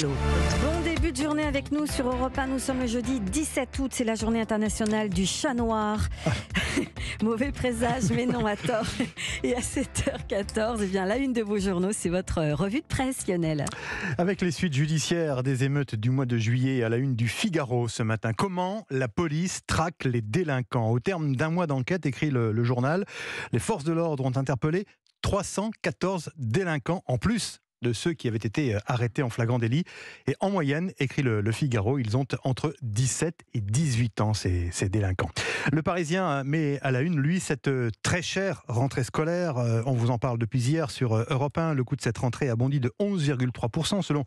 Bon début de journée avec nous sur Europe 1. Nous sommes le jeudi 17 août. C'est la journée internationale du chat noir. Mauvais présage, mais non à tort. Et à 7h14, eh la une de vos journaux, c'est votre euh, revue de presse, Lionel. Avec les suites judiciaires des émeutes du mois de juillet à la une du Figaro ce matin. Comment la police traque les délinquants Au terme d'un mois d'enquête, écrit le journal, les forces de l'ordre ont interpellé 314 délinquants en plus de ceux qui avaient été euh, arrêtés en flagrant délit. Et en moyenne, écrit le, Figaro, ils ont entre 17 et 18 ans, ces, ces délinquants. Le Parisien met à la une, lui, cette euh, très chère rentrée scolaire. Euh, on vous en parle depuis hier sur euh, Europe 1. Le coût de cette rentrée a bondi de 11,3% selon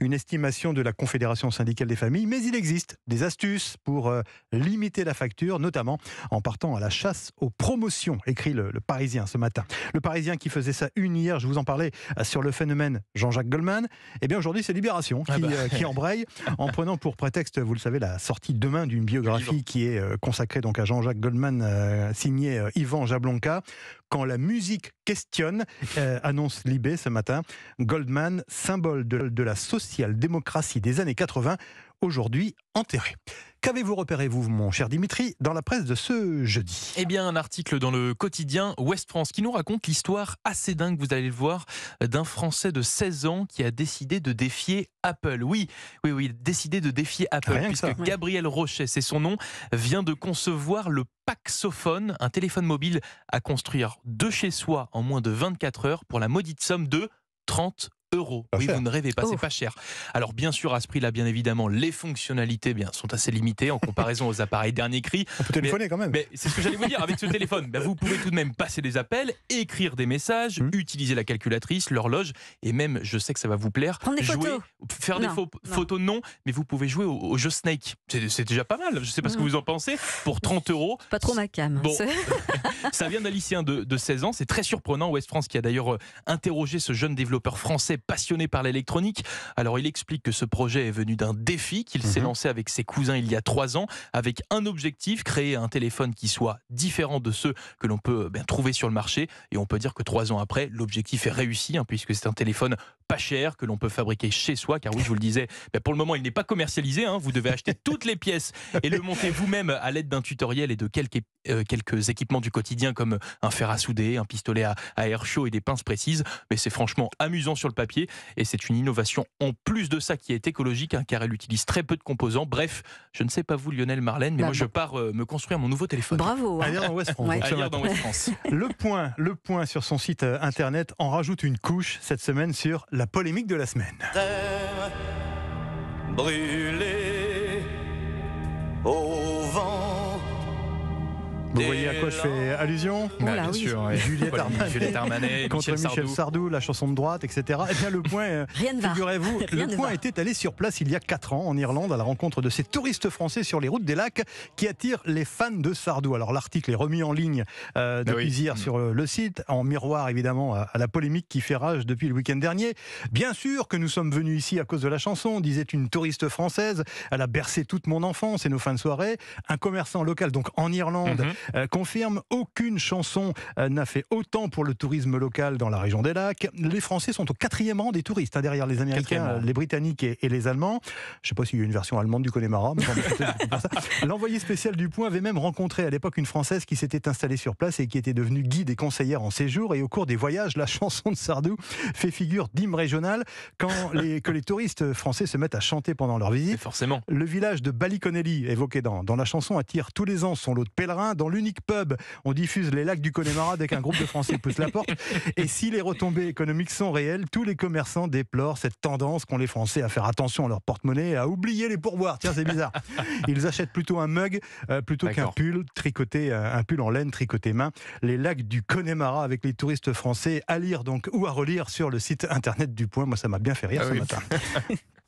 une estimation de la Confédération syndicale des familles. Mais il existe des astuces pour limiter la facture, notamment en partant à la chasse aux promotions, écrit le, Parisien ce matin. Le Parisien qui faisait ça une hier, je vous en parlais, sur le phénomène Jean-Jacques Goldman. Eh bien aujourd'hui, c'est Libération ah bah. qui, embraye en prenant pour prétexte, vous le savez, la sortie demain d'une biographie qui est consacrée donc à Jean-Jacques Goldman, euh, signé euh, Yvan Jablonka. Quand la musique questionne, euh, annonce Libé ce matin, Goldman, symbole de, de la social-démocratie des années 80, aujourd'hui enterré. Qu'avez-vous repéré, vous, mon cher Dimitri, dans la presse de ce jeudi Eh bien, un article dans le quotidien Ouest France qui nous raconte l'histoire assez dingue, vous allez le voir, d'un Français de 16 ans qui a décidé de défier Apple. Oui, oui, oui, décidé de défier Apple, puisque Gabriel Rochet, c'est son nom, vient de concevoir le Paxophone, un téléphone mobile à construire de chez soi en moins de 24 heures pour la maudite somme de 30 euros euros. oui, vous ne rêvez pas, c'est pas cher. Alors bien sûr, à ce prix-là, bien évidemment, les fonctionnalités bien, sont assez limitées en comparaison aux appareils dernier cri. On peut téléphoner quand même. c'est ce que j'allais vous dire, avec ce téléphone, ben, vous pouvez tout de même passer des appels, écrire des messages, hum. utiliser la calculatrice, l'horloge, et même, je sais que ça va vous plaire, des jouer, photos. faire des photos, non, mais vous pouvez jouer au, jeu Snake. C'est déjà pas mal, je sais pas ce que mmh. vous en pensez, pour 30 euros. Pas trop ma cam. Hein, bon, ça vient d'un lycéen de, de 16 ans, c'est très surprenant. West France qui a d'ailleurs euh, interrogé ce jeune développeur français passionné par l'électronique. Alors il explique que ce projet est venu d'un défi qu'il s'est mhm. lancé avec ses cousins il y a trois ans, avec un objectif, créer un téléphone qui soit différent de ceux que l'on peut eh trouver sur le marché. Et on peut dire que trois ans après, l'objectif est réussi, hein, puisque c'est un téléphone pas cher que l'on peut fabriquer chez soi, car oui, je vous le disais, eh pour le moment, il n'est pas commercialisé, hein. vous devez acheter toutes les pièces et le monter vous-même à l'aide d'un tutoriel et de quelques, euh, quelques équipements du quotidien comme un fer à souder, un pistolet à, à air chaud et des pinces précises. Mais c'est franchement amusant sur le papier et c'est une innovation en plus de ça qui est écologique, hein, car elle utilise très peu de composants. Bref, je ne sais pas vous, Lionel Marlène, mais bah moi, je pars euh, me construire mon nouveau téléphone. Bravo. Hein. dans West France. le point, le point sur son site euh, internet en rajoute une couche cette semaine sur la polémique de la semaine. Terre au vent vous voyez à quoi je fais allusion bah, Bien sûr. Juliette Armanet, Michel, Sardou. la chanson de droite, etc. Eh bien, le point, euh, figurez-vous, le point était allé sur place il y a 4 ans en Irlande à la rencontre de ces touristes français sur les routes des lacs qui attirent les fans de Sardou. Alors, l'article est remis en ligne euh, eh depuis hier sur euh, le site, en miroir évidemment à, la polémique qui fait rage depuis le week-end dernier. Bien sûr que nous sommes venus ici à cause de la chanson, disait une touriste française. Elle a bercé toute mon enfance et nos fins de soirée. Un commerçant local, donc en Irlande, mhm. Euh, confirme aucune chanson euh, n'a fait autant pour le tourisme local dans la région des lacs. Les Français sont au quatrième rang des touristes, hein, derrière les Américains, les Britanniques et, les Allemands. Je ne sais pas s'il y a une version allemande du Connemara, mais L'envoyé spécial du Point avait même rencontré à l'époque une Française qui s'était installée sur place et qui était devenue guide et conseillère en séjour. Et au cours des voyages, la chanson de Sardou fait figure d'hymne régional quand les, que les touristes français se mettent à chanter pendant leur visite. forcément. Le village de Ballyconnelly, évoqué dans, dans la chanson, attire tous les ans son lot de pèlerins. Dans l'unique pub. On diffuse les lacs du Connemara dès qu'un groupe de Français pousse la porte. Et si les retombées économiques sont réelles, tous les commerçants déplorent cette tendance qu'ont les Français à faire attention à leur porte-monnaie et à oublier les pourboires. Tiens, c'est bizarre. Ils achètent plutôt un mug euh, plutôt qu'un pull tricoté, euh, un pull en laine tricoté main. Les lacs du Connemara avec les touristes français à lire donc ou à relire sur le site internet du Point. Moi, ça m'a bien fait rire ah ce matin.